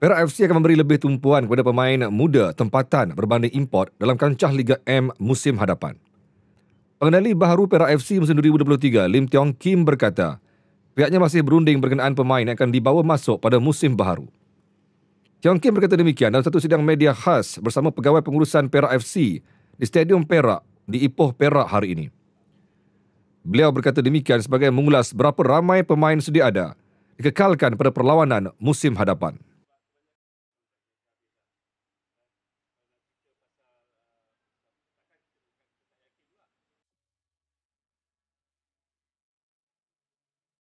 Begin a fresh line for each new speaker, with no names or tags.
Perak FC akan memberi lebih tumpuan kepada pemain muda tempatan berbanding import dalam kancah Liga M musim hadapan. Pengendali baharu Perak FC musim 2023, Lim Tiong Kim berkata, pihaknya masih berunding berkenaan pemain yang akan dibawa masuk pada musim baharu. Tiong Kim berkata demikian dalam satu sidang media khas bersama pegawai pengurusan Perak FC di Stadium Perak di Ipoh Perak hari ini. Beliau berkata demikian sebagai mengulas berapa ramai pemain sedia ada dikekalkan pada perlawanan musim hadapan.